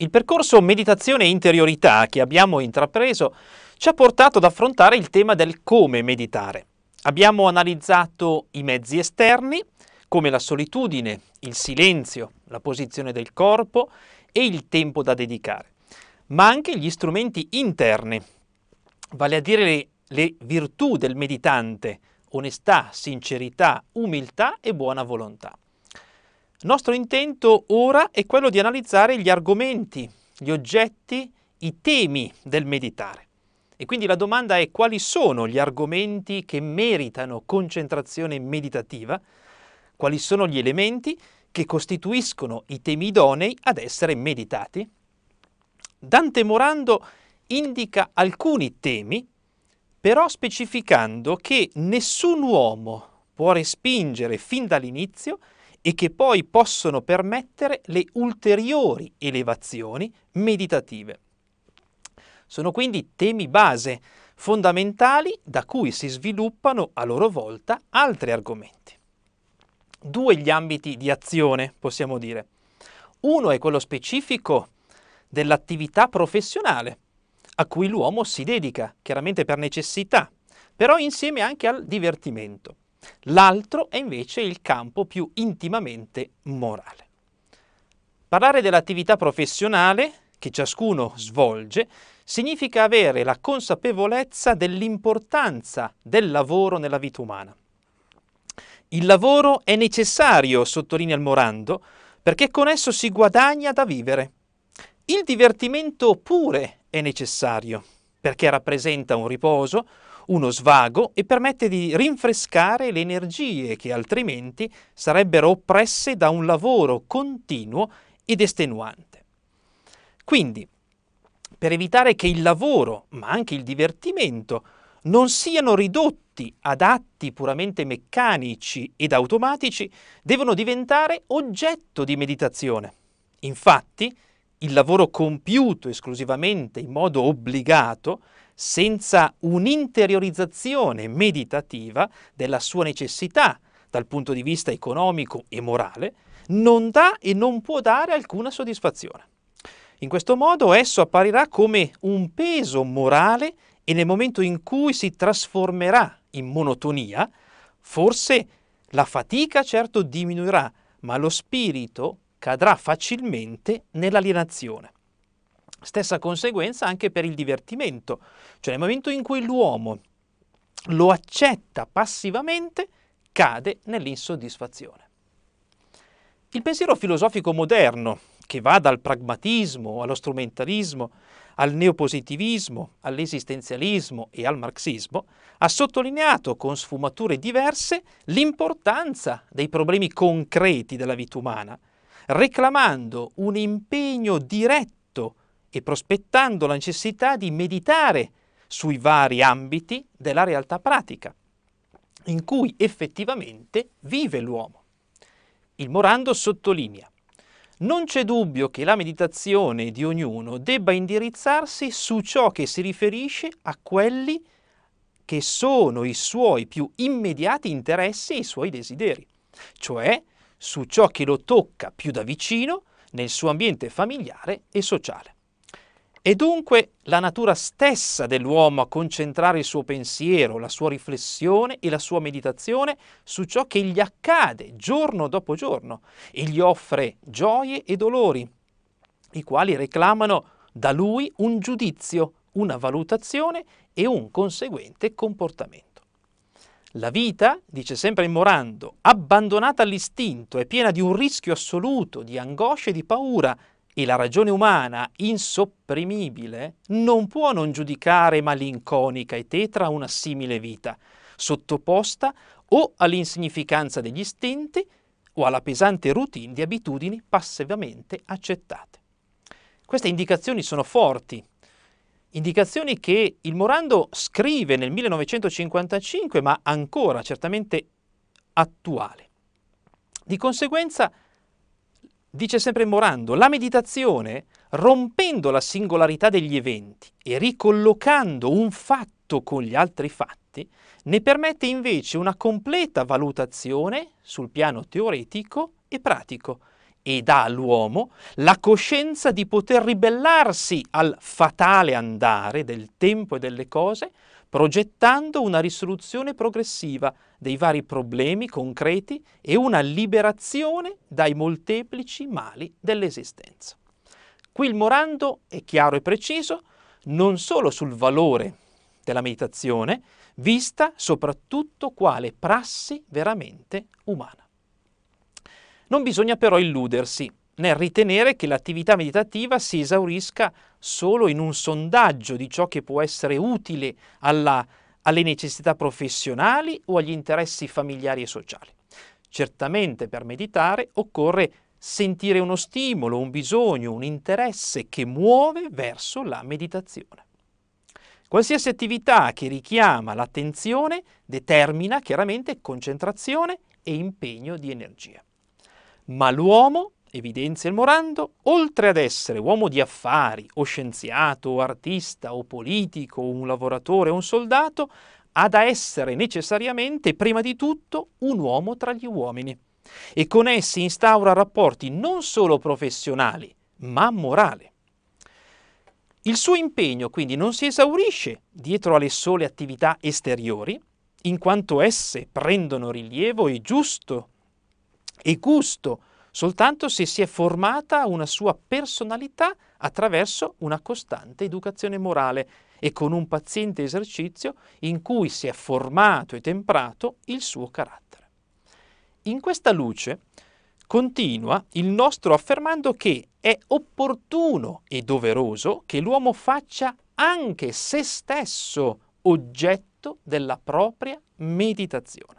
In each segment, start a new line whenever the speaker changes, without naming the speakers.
Il percorso Meditazione e Interiorità che abbiamo intrapreso ci ha portato ad affrontare il tema del come meditare. Abbiamo analizzato i mezzi esterni, come la solitudine, il silenzio, la posizione del corpo e il tempo da dedicare, ma anche gli strumenti interni, vale a dire le, le virtù del meditante, onestà, sincerità, umiltà e buona volontà. Il nostro intento ora è quello di analizzare gli argomenti, gli oggetti, i temi del meditare. E quindi la domanda è quali sono gli argomenti che meritano concentrazione meditativa, quali sono gli elementi che costituiscono i temi idonei ad essere meditati. Dante Morando indica alcuni temi, però specificando che nessun uomo può respingere fin dall'inizio e che poi possono permettere le ulteriori elevazioni meditative. Sono quindi temi base, fondamentali da cui si sviluppano a loro volta altri argomenti. Due gli ambiti di azione, possiamo dire. Uno è quello specifico dell'attività professionale a cui l'uomo si dedica, chiaramente per necessità, però insieme anche al divertimento. L'altro è invece il campo più intimamente morale. Parlare dell'attività professionale che ciascuno svolge significa avere la consapevolezza dell'importanza del lavoro nella vita umana. Il lavoro è necessario, sottolinea il Morando, perché con esso si guadagna da vivere. Il divertimento pure è necessario, perché rappresenta un riposo, uno svago e permette di rinfrescare le energie che altrimenti sarebbero oppresse da un lavoro continuo ed estenuante. Quindi, per evitare che il lavoro, ma anche il divertimento, non siano ridotti ad atti puramente meccanici ed automatici, devono diventare oggetto di meditazione. Infatti, il lavoro compiuto esclusivamente in modo obbligato senza un'interiorizzazione meditativa della sua necessità dal punto di vista economico e morale, non dà e non può dare alcuna soddisfazione. In questo modo esso apparirà come un peso morale e nel momento in cui si trasformerà in monotonia, forse la fatica certo diminuirà, ma lo spirito cadrà facilmente nell'alienazione. Stessa conseguenza anche per il divertimento, cioè nel momento in cui l'uomo lo accetta passivamente, cade nell'insoddisfazione. Il pensiero filosofico moderno, che va dal pragmatismo allo strumentalismo, al neopositivismo, all'esistenzialismo e al marxismo, ha sottolineato con sfumature diverse l'importanza dei problemi concreti della vita umana, reclamando un impegno diretto e prospettando la necessità di meditare sui vari ambiti della realtà pratica in cui effettivamente vive l'uomo. Il Morando sottolinea non c'è dubbio che la meditazione di ognuno debba indirizzarsi su ciò che si riferisce a quelli che sono i suoi più immediati interessi e i suoi desideri, cioè su ciò che lo tocca più da vicino nel suo ambiente familiare e sociale. È dunque la natura stessa dell'uomo a concentrare il suo pensiero, la sua riflessione e la sua meditazione su ciò che gli accade giorno dopo giorno e gli offre gioie e dolori, i quali reclamano da lui un giudizio, una valutazione e un conseguente comportamento. La vita, dice sempre il Morando, abbandonata all'istinto è piena di un rischio assoluto, di angoscia e di paura, e la ragione umana insopprimibile non può non giudicare malinconica e tetra una simile vita, sottoposta o all'insignificanza degli istinti o alla pesante routine di abitudini passivamente accettate. Queste indicazioni sono forti, indicazioni che il Morando scrive nel 1955, ma ancora certamente attuale. Di conseguenza, Dice sempre Morando, la meditazione, rompendo la singolarità degli eventi e ricollocando un fatto con gli altri fatti, ne permette invece una completa valutazione sul piano teoretico e pratico e dà all'uomo la coscienza di poter ribellarsi al fatale andare del tempo e delle cose progettando una risoluzione progressiva dei vari problemi concreti e una liberazione dai molteplici mali dell'esistenza. Qui il Morando è chiaro e preciso non solo sul valore della meditazione, vista soprattutto quale prassi veramente umana. Non bisogna però illudersi nel ritenere che l'attività meditativa si esaurisca solo in un sondaggio di ciò che può essere utile alla, alle necessità professionali o agli interessi familiari e sociali. Certamente per meditare occorre sentire uno stimolo, un bisogno, un interesse che muove verso la meditazione. Qualsiasi attività che richiama l'attenzione determina chiaramente concentrazione e impegno di energia. Ma l'uomo evidenzia il Morando, oltre ad essere uomo di affari, o scienziato, o artista, o politico, o un lavoratore, o un soldato, ha da essere necessariamente, prima di tutto, un uomo tra gli uomini e con essi instaura rapporti non solo professionali, ma morali. Il suo impegno quindi non si esaurisce dietro alle sole attività esteriori, in quanto esse prendono rilievo e giusto e gusto soltanto se si è formata una sua personalità attraverso una costante educazione morale e con un paziente esercizio in cui si è formato e temprato il suo carattere. In questa luce continua il nostro affermando che è opportuno e doveroso che l'uomo faccia anche se stesso oggetto della propria meditazione.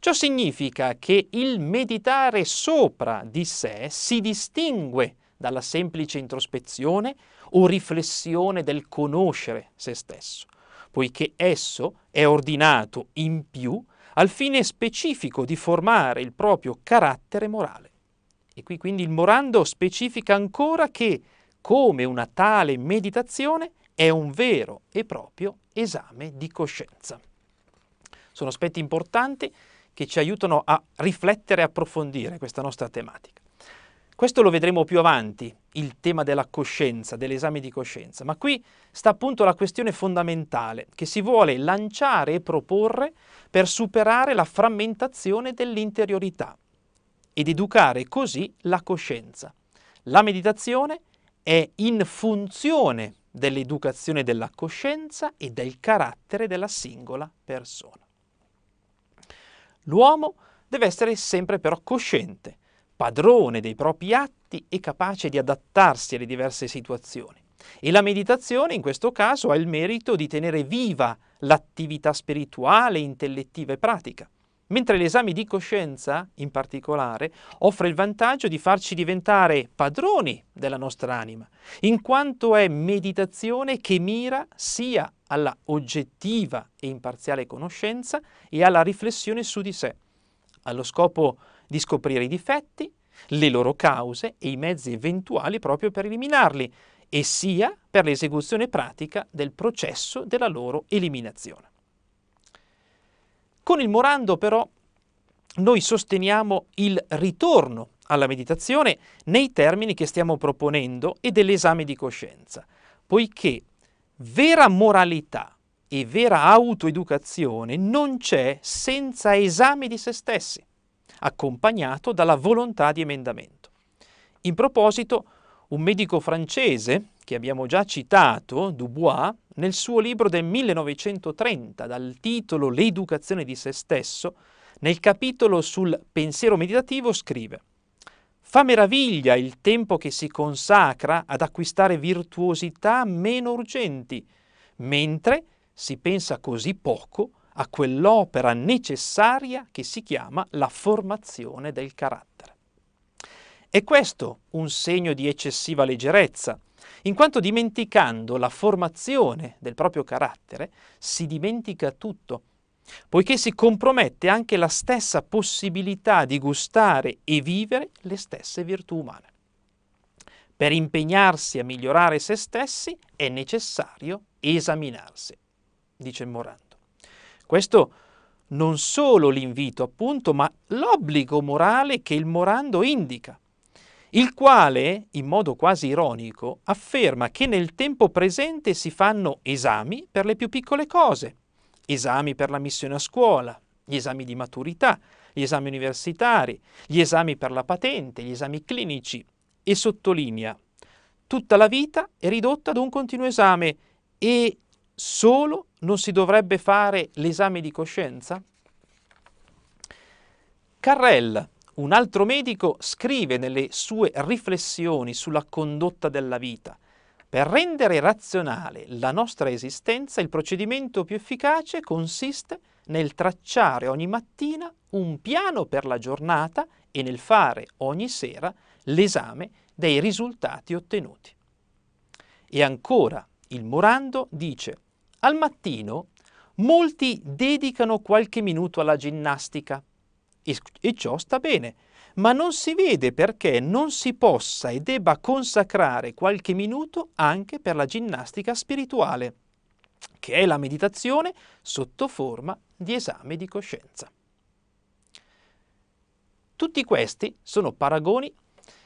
Ciò significa che il meditare sopra di sé si distingue dalla semplice introspezione o riflessione del conoscere se stesso, poiché esso è ordinato in più al fine specifico di formare il proprio carattere morale. E qui quindi il Morando specifica ancora che, come una tale meditazione, è un vero e proprio esame di coscienza. Sono aspetti importanti che ci aiutano a riflettere e approfondire questa nostra tematica. Questo lo vedremo più avanti, il tema della coscienza, dell'esame di coscienza, ma qui sta appunto la questione fondamentale che si vuole lanciare e proporre per superare la frammentazione dell'interiorità ed educare così la coscienza. La meditazione è in funzione dell'educazione della coscienza e del carattere della singola persona. L'uomo deve essere sempre però cosciente, padrone dei propri atti e capace di adattarsi alle diverse situazioni. E la meditazione in questo caso ha il merito di tenere viva l'attività spirituale, intellettiva e pratica mentre l'esame di coscienza, in particolare, offre il vantaggio di farci diventare padroni della nostra anima, in quanto è meditazione che mira sia alla oggettiva e imparziale conoscenza e alla riflessione su di sé, allo scopo di scoprire i difetti, le loro cause e i mezzi eventuali proprio per eliminarli, e sia per l'esecuzione pratica del processo della loro eliminazione. Con il Morando però noi sosteniamo il ritorno alla meditazione nei termini che stiamo proponendo e dell'esame di coscienza, poiché vera moralità e vera autoeducazione non c'è senza esame di se stessi, accompagnato dalla volontà di emendamento. In proposito, un medico francese, che abbiamo già citato, Dubois, nel suo libro del 1930 dal titolo L'educazione di se stesso, nel capitolo sul pensiero meditativo scrive Fa meraviglia il tempo che si consacra ad acquistare virtuosità meno urgenti, mentre si pensa così poco a quell'opera necessaria che si chiama la formazione del carattere. È questo un segno di eccessiva leggerezza, in quanto dimenticando la formazione del proprio carattere si dimentica tutto, poiché si compromette anche la stessa possibilità di gustare e vivere le stesse virtù umane. Per impegnarsi a migliorare se stessi è necessario esaminarsi, dice Morando. Questo non solo l'invito appunto, ma l'obbligo morale che il Morando indica il quale, in modo quasi ironico, afferma che nel tempo presente si fanno esami per le più piccole cose, esami per la missione a scuola, gli esami di maturità, gli esami universitari, gli esami per la patente, gli esami clinici e sottolinea tutta la vita è ridotta ad un continuo esame e solo non si dovrebbe fare l'esame di coscienza? Carrel un altro medico scrive nelle sue riflessioni sulla condotta della vita per rendere razionale la nostra esistenza, il procedimento più efficace consiste nel tracciare ogni mattina un piano per la giornata e nel fare ogni sera l'esame dei risultati ottenuti. E ancora il Morando dice, al mattino molti dedicano qualche minuto alla ginnastica e ciò sta bene, ma non si vede perché non si possa e debba consacrare qualche minuto anche per la ginnastica spirituale, che è la meditazione sotto forma di esame di coscienza. Tutti questi sono paragoni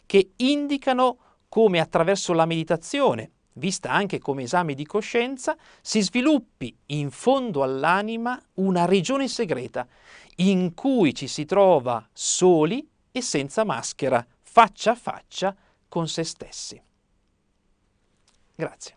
che indicano come attraverso la meditazione, vista anche come esame di coscienza, si sviluppi in fondo all'anima una regione segreta in cui ci si trova soli e senza maschera, faccia a faccia con se stessi. Grazie.